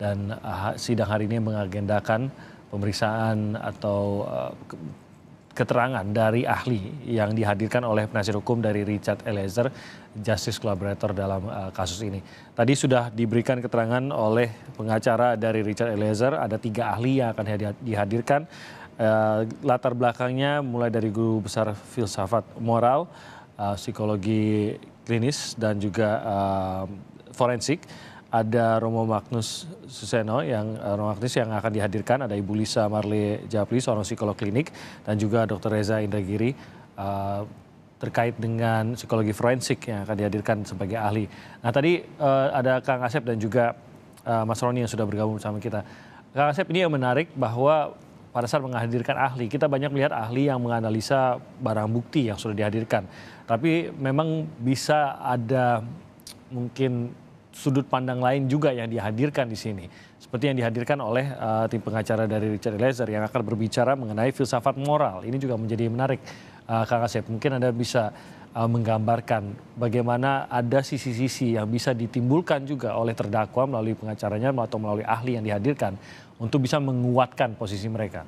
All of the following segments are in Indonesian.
dan uh, sidang hari ini mengagendakan pemeriksaan atau uh, keterangan dari ahli yang dihadirkan oleh penasihat hukum dari Richard Eliezer, justice collaborator dalam uh, kasus ini. Tadi sudah diberikan keterangan oleh pengacara dari Richard Eliezer, ada tiga ahli yang akan dihadirkan. Uh, latar belakangnya mulai dari guru besar filsafat moral, uh, psikologi klinis, dan juga uh, forensik ada Romo Magnus Suseno yang eh, Romo Magnus yang akan dihadirkan, ada Ibu Lisa Marley Japli, seorang psikolog klinik, dan juga Dr. Reza Indragiri eh, terkait dengan psikologi forensik yang akan dihadirkan sebagai ahli. Nah tadi eh, ada Kang Asep dan juga Mas Roni yang sudah bergabung bersama kita. Kang Asep ini yang menarik bahwa pada saat menghadirkan ahli, kita banyak melihat ahli yang menganalisa barang bukti yang sudah dihadirkan. Tapi memang bisa ada mungkin sudut pandang lain juga yang dihadirkan di sini. Seperti yang dihadirkan oleh uh, tim pengacara dari Richard Eliezer yang akan berbicara mengenai filsafat moral. Ini juga menjadi menarik, uh, Kang Asep. Mungkin Anda bisa uh, menggambarkan bagaimana ada sisi-sisi yang bisa ditimbulkan juga oleh terdakwa melalui pengacaranya atau melalui ahli yang dihadirkan untuk bisa menguatkan posisi mereka.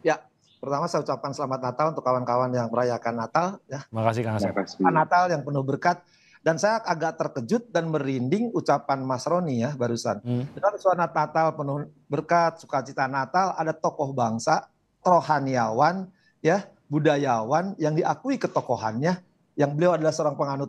Ya, pertama saya ucapkan selamat Natal untuk kawan-kawan yang merayakan Natal. Ya. Terima kasih Kang Asep. Natal yang penuh berkat dan saya agak terkejut dan merinding ucapan Mas Roni ya barusan. Hmm. Dengan suasana Natal penuh berkat, sukacita Natal, ada tokoh bangsa, rohaniawan, ya budayawan yang diakui ketokohannya, yang beliau adalah seorang penganut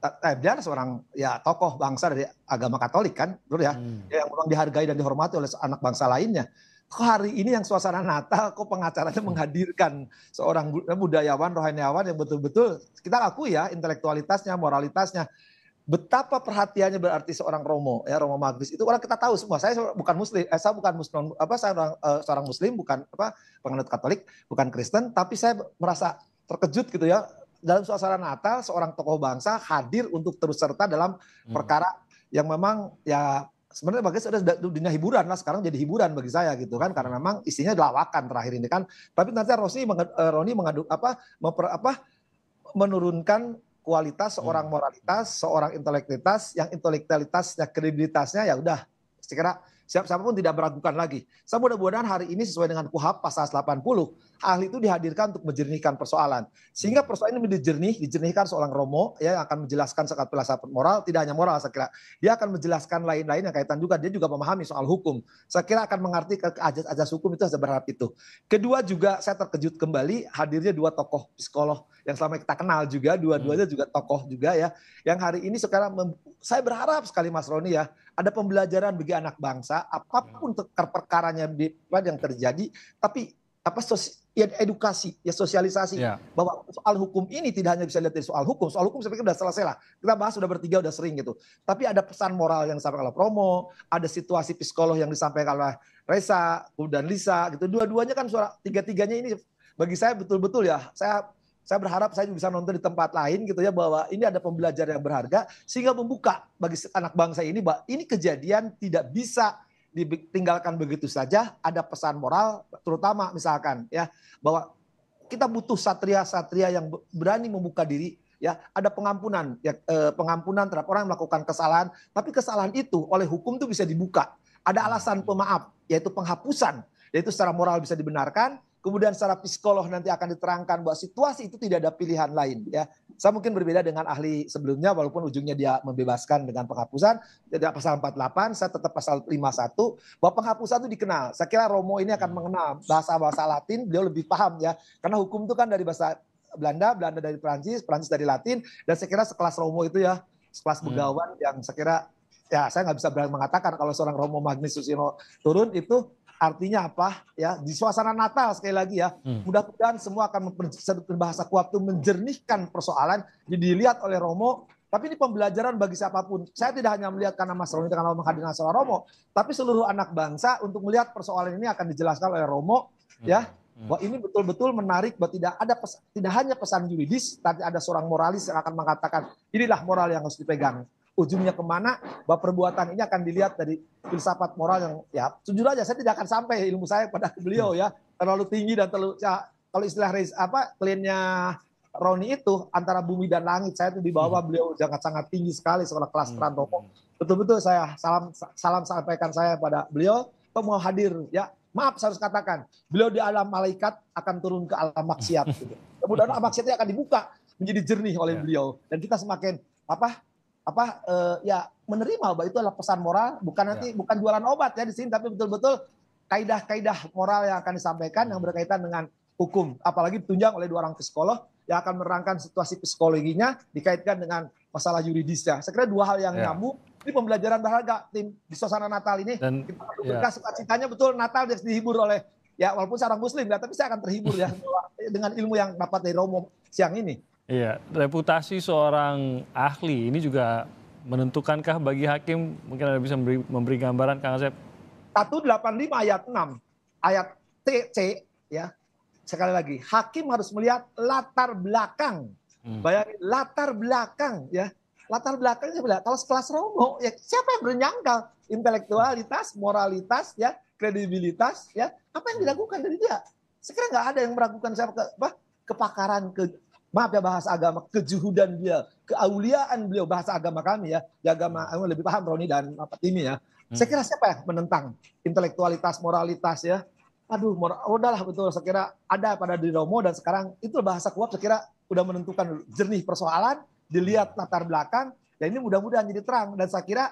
eh, dia adalah seorang ya tokoh bangsa dari agama Katolik kan, dulu ya, hmm. yang memang dihargai dan dihormati oleh anak bangsa lainnya kok hari ini yang suasana Natal kok pengacaranya hmm. menghadirkan seorang eh, budayawan rohaniawan yang betul-betul kita akui ya intelektualitasnya moralitasnya betapa perhatiannya berarti seorang Romo ya Romo Magris itu orang kita tahu semua saya bukan muslim eh, saya bukan muslim apa saya orang, eh, seorang muslim bukan apa penganut Katolik bukan Kristen tapi saya merasa terkejut gitu ya dalam suasana Natal seorang tokoh bangsa hadir untuk terus serta dalam hmm. perkara hmm. yang memang ya sebenarnya bagi saya sudah dunia hiburan lah sekarang jadi hiburan bagi saya gitu kan karena memang isinya lawakan terakhir ini kan tapi nanti Rossi eh, Roni mengadu apa memper, apa menurunkan kualitas seorang hmm. moralitas seorang intelektualitas yang intelektualitasnya kredibilitasnya ya udah sekira siap siapapun tidak meragukan lagi saya mudah-mudahan hari ini sesuai dengan kuhap pasal 80 ahli itu dihadirkan untuk menjernihkan persoalan. Sehingga hmm. persoalan ini menjadi jernih dijernihkan seorang Romo ya yang akan menjelaskan sekat filsafat moral, tidak hanya moral saya kira. Dia akan menjelaskan lain-lain yang kaitan juga, dia juga memahami soal hukum. Saya kira akan mengerti ke ajas-ajas hukum itu saya berharap itu. Kedua juga saya terkejut kembali hadirnya dua tokoh psikolog yang selama kita kenal juga, dua-duanya hmm. juga tokoh juga ya. Yang hari ini sekarang saya berharap sekali Mas Roni ya, ada pembelajaran bagi anak bangsa apapun hmm. perkaranya yang terjadi, tapi apa sos ya edukasi ya sosialisasi yeah. bahwa soal hukum ini tidak hanya bisa lihat dari soal hukum soal hukum saya pikir sudah selesai lah kita bahas sudah bertiga sudah sering gitu tapi ada pesan moral yang disampaikan oleh Promo ada situasi psikolog yang disampaikan oleh Reza dan Lisa gitu dua-duanya kan suara tiga-tiganya ini bagi saya betul-betul ya saya saya berharap saya bisa nonton di tempat lain gitu ya bahwa ini ada pembelajaran yang berharga sehingga membuka bagi anak bangsa ini bahwa ini kejadian tidak bisa ditinggalkan begitu saja ada pesan moral terutama misalkan ya bahwa kita butuh satria-satria yang berani membuka diri ya ada pengampunan ya eh, pengampunan terhadap orang yang melakukan kesalahan tapi kesalahan itu oleh hukum itu bisa dibuka ada alasan pemaaf yaitu penghapusan yaitu secara moral bisa dibenarkan kemudian secara psikolog nanti akan diterangkan bahwa situasi itu tidak ada pilihan lain ya. Saya mungkin berbeda dengan ahli sebelumnya walaupun ujungnya dia membebaskan dengan penghapusan tidak pasal 48 saya tetap pasal 51 bahwa penghapusan itu dikenal. Saya kira Romo ini akan hmm. mengenal bahasa-bahasa Latin, beliau lebih paham ya. Karena hukum itu kan dari bahasa Belanda, Belanda dari Perancis, Perancis dari Latin dan saya kira sekelas Romo itu ya, sekelas hmm. begawan hmm. yang saya kira ya saya nggak bisa berani mengatakan kalau seorang Romo Magnus Susino turun itu Artinya apa? Ya, di suasana Natal sekali lagi ya. Hmm. Mudah-mudahan semua akan berbahasa kuat itu menjernihkan persoalan jadi dilihat oleh Romo tapi ini pembelajaran bagi siapapun. Saya tidak hanya melihat karena Mas Romo karena menghadirkan asal Romo, tapi seluruh anak bangsa untuk melihat persoalan ini akan dijelaskan oleh Romo hmm. ya. Hmm. bahwa ini betul-betul menarik bahwa tidak ada tidak hanya pesan yuridis, tapi ada seorang moralis yang akan mengatakan inilah moral yang harus dipegang ujungnya kemana, bahwa perbuatan ini akan dilihat dari filsafat moral yang ya jujur aja saya tidak akan sampai ilmu saya pada beliau ya terlalu tinggi dan terlalu ya, kalau istilah apa kliennya Roni itu antara bumi dan langit saya itu di bawah hmm. beliau sangat sangat tinggi sekali sekolah kelas hmm. betul-betul saya salam salam sampaikan saya pada beliau atau mau hadir ya maaf saya harus katakan beliau di alam malaikat akan turun ke alam maksiat gitu. kemudian alam maksiatnya akan dibuka menjadi jernih oleh ya. beliau dan kita semakin apa apa uh, ya menerima bahwa itu adalah pesan moral bukan nanti ya. bukan jualan obat ya di sini tapi betul-betul kaidah-kaidah moral yang akan disampaikan yang hmm. berkaitan dengan hukum apalagi ditunjang oleh dua orang psikolog yang akan menerangkan situasi psikologinya dikaitkan dengan masalah yuridisnya saya kira dua hal yang ya. nyambung ini pembelajaran berharga tim di suasana Natal ini Dan, kita perlu ya. cita-citanya betul Natal dihibur oleh ya walaupun seorang muslim ya tapi saya akan terhibur ya dengan ilmu yang dapat dari Romo siang ini Iya, reputasi seorang ahli ini juga menentukankah bagi hakim? Mungkin Anda bisa memberi, memberi gambaran, Kang Asep. 185 ayat 6, ayat TC ya. Sekali lagi, hakim harus melihat latar belakang. Hmm. Bayangin, latar belakang, ya. Latar belakangnya sebenarnya kalau sekelas Romo, ya siapa yang bernyangka intelektualitas, moralitas, ya, kredibilitas, ya, apa yang hmm. dilakukan dari dia? Sekarang nggak ada yang meragukan siapa ke, apa, kepakaran, ke maaf ya bahasa agama kejuhudan dia, keauliaan beliau bahasa agama kami ya, di ya, agama hmm. lebih paham Roni dan Pak Timi ya. Hmm. Saya kira siapa yang menentang intelektualitas, moralitas ya. Aduh, moral, oh, udahlah betul saya kira ada pada diri Romo dan sekarang itu bahasa kuat saya kira udah menentukan jernih persoalan, dilihat hmm. latar belakang dan ini mudah-mudahan jadi terang dan saya kira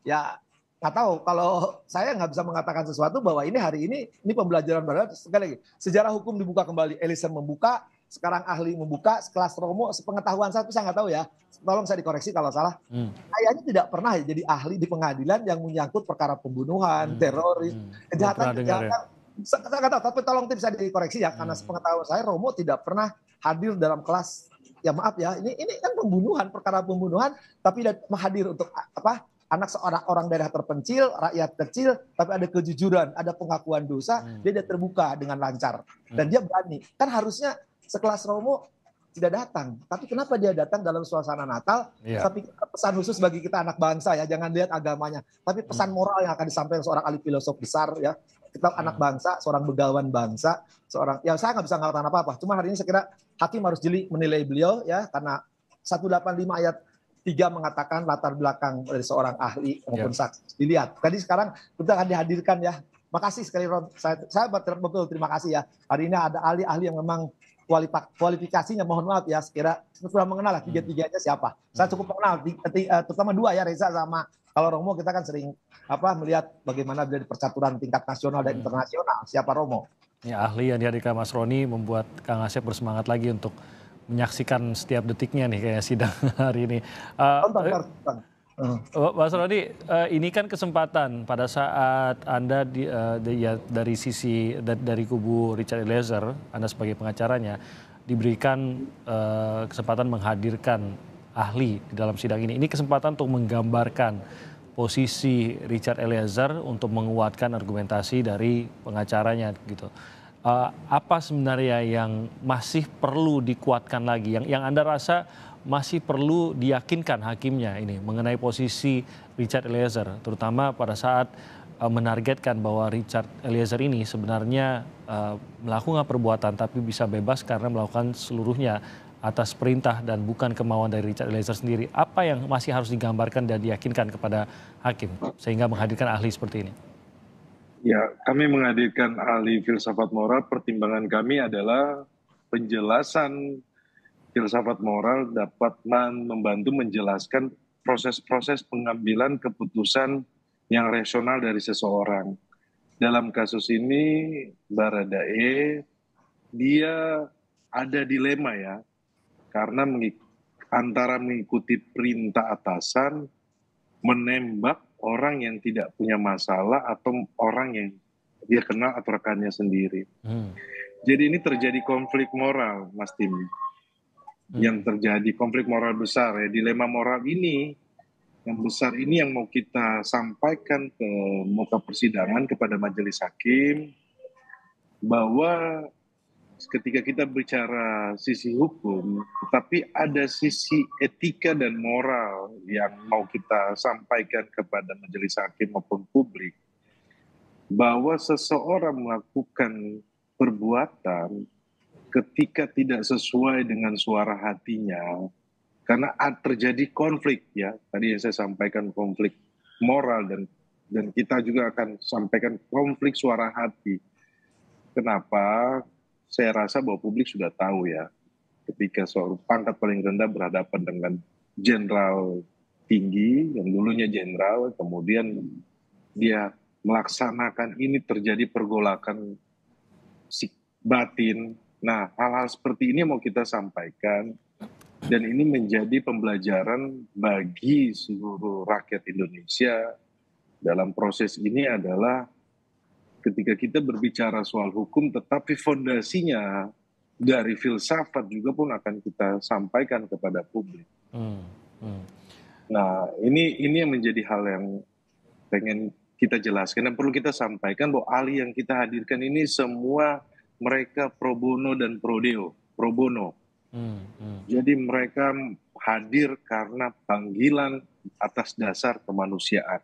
ya nggak tahu kalau saya nggak bisa mengatakan sesuatu bahwa ini hari ini ini pembelajaran baru sekali lagi sejarah hukum dibuka kembali Eliezer membuka sekarang ahli membuka sekelas Romo sepengetahuan saya saya nggak tahu ya tolong saya dikoreksi kalau salah hmm. kayaknya tidak pernah ya jadi ahli di pengadilan yang menyangkut perkara pembunuhan hmm. teroris hmm. kejahatan ya. kejahatan saya nggak tahu tapi tolong tim saya dikoreksi ya hmm. karena sepengetahuan saya Romo tidak pernah hadir dalam kelas ya maaf ya ini ini kan pembunuhan perkara pembunuhan tapi tidak hadir untuk apa anak seorang orang daerah terpencil, rakyat kecil, tapi ada kejujuran, ada pengakuan dosa, hmm. dia terbuka dengan lancar dan hmm. dia berani. Kan harusnya sekelas Romo tidak datang. Tapi kenapa dia datang dalam suasana Natal? Yeah. Tapi pesan khusus bagi kita anak bangsa ya, jangan lihat agamanya, tapi pesan hmm. moral yang akan disampaikan seorang ahli filosof besar ya. Kita hmm. anak bangsa, seorang begawan bangsa, seorang ya saya nggak bisa ngatakan apa-apa. Cuma hari ini saya kira hakim harus jeli menilai beliau ya karena 185 ayat 3 mengatakan latar belakang dari seorang ahli maupun yeah. saksi dilihat. Tadi sekarang kita akan dihadirkan ya. Makasih sekali Ron. Saya, saya betul, betul terima kasih ya. Hari ini ada ahli-ahli yang memang kualifikasinya mohon maaf ya sekira kurang mengenal lah hmm. tiga-tiganya siapa. Saya cukup mengenal eh, terutama dua ya Reza sama kalau Romo kita kan sering apa melihat bagaimana dari percaturan tingkat nasional dan hmm. internasional siapa Romo. Ya ahli yang dihadirkan Mas Roni membuat Kang Asep bersemangat lagi untuk menyaksikan setiap detiknya nih kayak sidang hari ini. Uh, tonton, eh, tonton. Eh, Mas Rodi, eh, ini kan kesempatan pada saat Anda di, eh, ya, dari sisi dari kubu Richard Eliezer, Anda sebagai pengacaranya, diberikan kesempatan menghadirkan ahli di dalam sidang ini. Ini kesempatan untuk menggambarkan posisi Richard Eliezer untuk menguatkan argumentasi dari pengacaranya gitu uh, apa sebenarnya yang masih perlu dikuatkan lagi yang yang anda rasa masih perlu diyakinkan hakimnya ini mengenai posisi Richard Eliezer, terutama pada saat uh, menargetkan bahwa Richard Eliezer ini sebenarnya uh, melakukan perbuatan tapi bisa bebas karena melakukan seluruhnya atas perintah dan bukan kemauan dari Richard Eliezer sendiri. Apa yang masih harus digambarkan dan diyakinkan kepada hakim sehingga menghadirkan ahli seperti ini? Ya, kami menghadirkan ahli filsafat moral. Pertimbangan kami adalah penjelasan filsafat moral dapat membantu menjelaskan proses-proses pengambilan keputusan yang rasional dari seseorang. Dalam kasus ini, Baradae, dia ada dilema ya, karena antara mengikuti perintah atasan, menembak orang yang tidak punya masalah atau orang yang dia kenal atau rekannya sendiri. Hmm. Jadi ini terjadi konflik moral, Mas Tim. Hmm. yang terjadi konflik moral besar ya dilema moral ini yang besar ini yang mau kita sampaikan ke muka persidangan kepada majelis hakim bahwa ketika kita bicara sisi hukum tetapi ada sisi etika dan moral yang mau kita sampaikan kepada majelis hakim maupun publik bahwa seseorang melakukan perbuatan ketika tidak sesuai dengan suara hatinya, karena terjadi konflik ya, tadi yang saya sampaikan konflik moral dan dan kita juga akan sampaikan konflik suara hati. Kenapa? Saya rasa bahwa publik sudah tahu ya, ketika seorang pangkat paling rendah berhadapan dengan jenderal tinggi yang dulunya jenderal, kemudian dia melaksanakan ini terjadi pergolakan batin Nah, hal-hal seperti ini mau kita sampaikan dan ini menjadi pembelajaran bagi seluruh rakyat Indonesia dalam proses ini adalah ketika kita berbicara soal hukum tetapi fondasinya dari filsafat juga pun akan kita sampaikan kepada publik. Hmm, hmm. Nah, ini ini yang menjadi hal yang pengen kita jelaskan dan perlu kita sampaikan bahwa ahli yang kita hadirkan ini semua mereka pro bono dan pro deo, pro bono. Hmm, hmm. Jadi mereka hadir karena panggilan atas dasar kemanusiaan.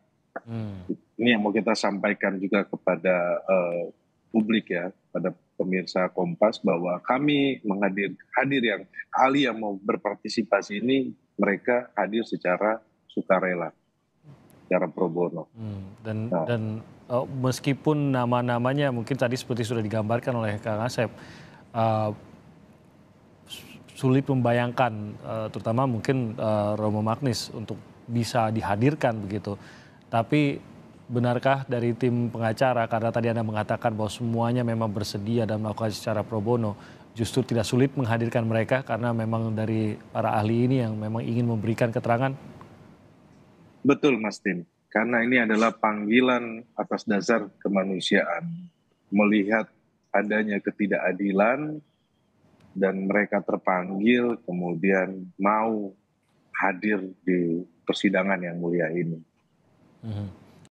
Hmm. Ini yang mau kita sampaikan juga kepada uh, publik ya, pada pemirsa Kompas bahwa kami menghadir hadir yang ahli yang mau berpartisipasi ini mereka hadir secara sukarela secara pro bono. Hmm, dan nah. dan uh, meskipun nama-namanya mungkin tadi seperti sudah digambarkan oleh Kang Asep, uh, sulit membayangkan, uh, terutama mungkin uh, Romo Magnis untuk bisa dihadirkan begitu. Tapi benarkah dari tim pengacara karena tadi Anda mengatakan bahwa semuanya memang bersedia dan melakukan secara pro bono, justru tidak sulit menghadirkan mereka karena memang dari para ahli ini yang memang ingin memberikan keterangan? Betul Mas Tim, karena ini adalah panggilan atas dasar kemanusiaan. Melihat adanya ketidakadilan dan mereka terpanggil kemudian mau hadir di persidangan yang mulia ini. Mm -hmm.